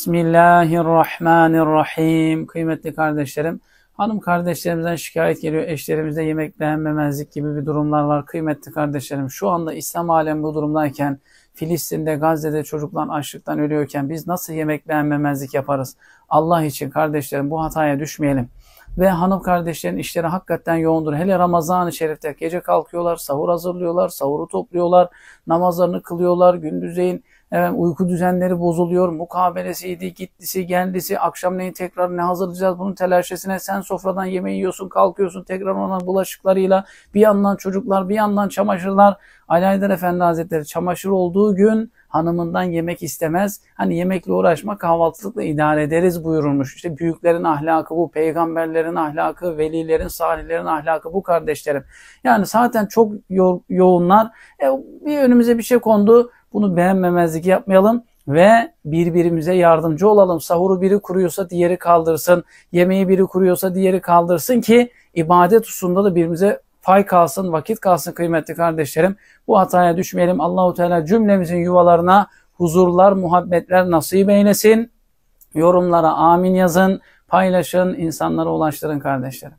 Bismillahirrahmanirrahim. Kıymetli kardeşlerim, hanım kardeşlerimizden şikayet geliyor. Eşlerimizde yemek beğenmemezlik gibi bir durumlar var. Kıymetli kardeşlerim, şu anda İslam alemi bu durumdayken, Filistin'de, Gazze'de çocuklar açlıktan ölüyorken biz nasıl yemek beğenmemezlik yaparız? Allah için kardeşlerim bu hataya düşmeyelim. Ve hanım kardeşlerin işleri hakikaten yoğundur. Hele Ramazan-ı Şerif'te gece kalkıyorlar, sahur hazırlıyorlar, sahuru topluyorlar, namazlarını kılıyorlar, gündüzeyin Efendim, uyku düzenleri bozuluyor. Mukabelesiydi, gittisi, geldisi. Akşamleyin tekrar ne hazırlayacağız bunun telaşesine. Sen sofradan yemeği yiyorsun, kalkıyorsun tekrar ona bulaşıklarıyla. Bir yandan çocuklar, bir yandan çamaşırlar. Ali Aydar Efendi Hazretleri çamaşır olduğu gün hanımından yemek istemez. Hani yemekle uğraşma kahvaltılıkla idare ederiz buyurulmuş. İşte büyüklerin ahlakı bu, peygamberlerin ahlakı, velilerin, salihlerin ahlakı bu kardeşlerim. Yani zaten çok yo yoğunlar. E, bir önümüze bir şey kondu bunu beğenmemezlik yapmayalım ve birbirimize yardımcı olalım. Sahuru biri kuruyorsa diğeri kaldırsın. Yemeği biri kuruyorsa diğeri kaldırsın ki ibadet hususunda da birbirimize pay kalsın, vakit kalsın kıymetli kardeşlerim. Bu hataya düşmeyelim. Allahu Teala cümlemizin yuvalarına huzurlar, muhabbetler nasip eylesin. Yorumlara amin yazın, paylaşın, insanlara ulaştırın kardeşlerim.